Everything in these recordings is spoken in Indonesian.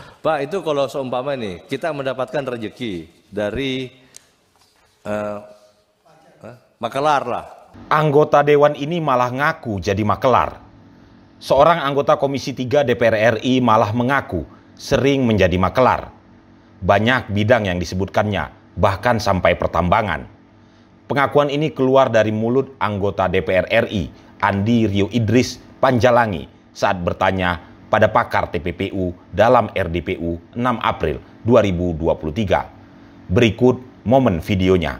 Pak itu kalau seumpama nih kita mendapatkan rezeki dari uh, uh, makelar lah. Anggota dewan ini malah ngaku jadi makelar. Seorang anggota Komisi 3 DPR RI malah mengaku sering menjadi makelar. Banyak bidang yang disebutkannya, bahkan sampai pertambangan. Pengakuan ini keluar dari mulut anggota DPR RI Andi Rio Idris Panjalangi saat bertanya pada pakar TPPU dalam RDPU 6 April 2023. Berikut momen videonya.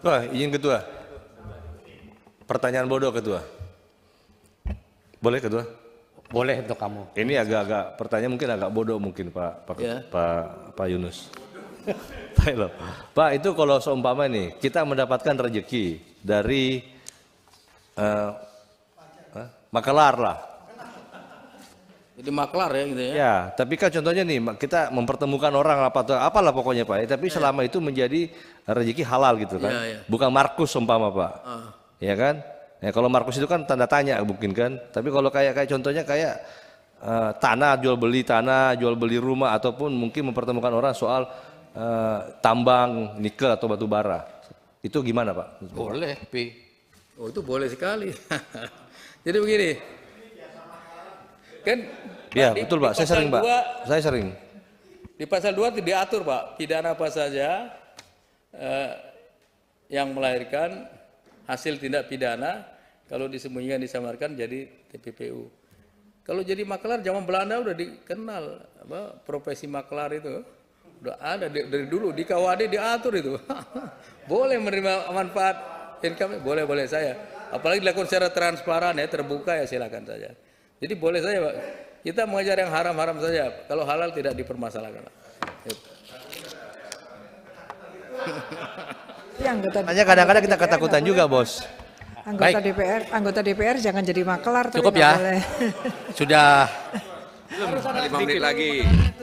Wah, izin ketua. Pertanyaan bodoh ketua. Boleh ketua? Boleh untuk kamu. Ini agak-agak pertanyaan mungkin agak bodoh mungkin Pak Pak yeah. Pak, Pak Yunus. Pak, itu kalau seumpama nih kita mendapatkan rezeki dari uh, eh, uh, eh, makelar lah jadi maklar ya gitu ya. Ya, tapi kan contohnya nih kita mempertemukan orang apa atau apalah pokoknya Pak, ya, tapi ya, ya, selama itu menjadi rezeki halal gitu kan. Ya, ya. Bukan Markus umpama Pak. Uh. Ya kan? Ya kalau Markus itu kan tanda tanya mungkin kan. Tapi kalau kayak kayak contohnya kayak uh, tanah jual beli tanah, jual beli rumah ataupun mungkin mempertemukan orang soal uh, tambang nikel atau batu bara. Itu gimana, Pak? Boleh, Pi. Oh, itu boleh sekali. Jadi begini, Kan? Iya, betul, Pak. Saya sering, Pak. Saya sering. Di pasal 2 diatur, Pak, pidana apa saja eh, yang melahirkan hasil tindak pidana kalau disembunyikan disamarkan jadi TPPU. Kalau jadi maklar zaman Belanda udah dikenal apa, profesi maklar itu udah ada dari, dari dulu di KWD diatur itu. boleh menerima manfaat income boleh boleh saya. Apalagi dilakukan secara transparan ya terbuka ya silakan saja. Jadi boleh saja Pak. Kita mengajar yang haram-haram saja. Kalau halal tidak dipermasalahkan. Hanya kadang-kadang kita ketakutan juga, Bos. Anggota Baik. DPR, anggota DPR jangan jadi makelar. Cukup ya. Boleh. Sudah. Belum. menit lagi.